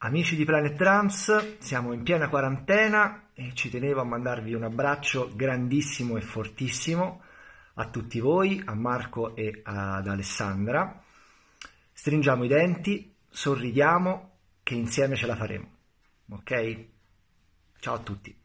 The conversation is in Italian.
Amici di Planet Trans, siamo in piena quarantena e ci tenevo a mandarvi un abbraccio grandissimo e fortissimo a tutti voi, a Marco e ad Alessandra. Stringiamo i denti, sorridiamo, che insieme ce la faremo. Ok? Ciao a tutti.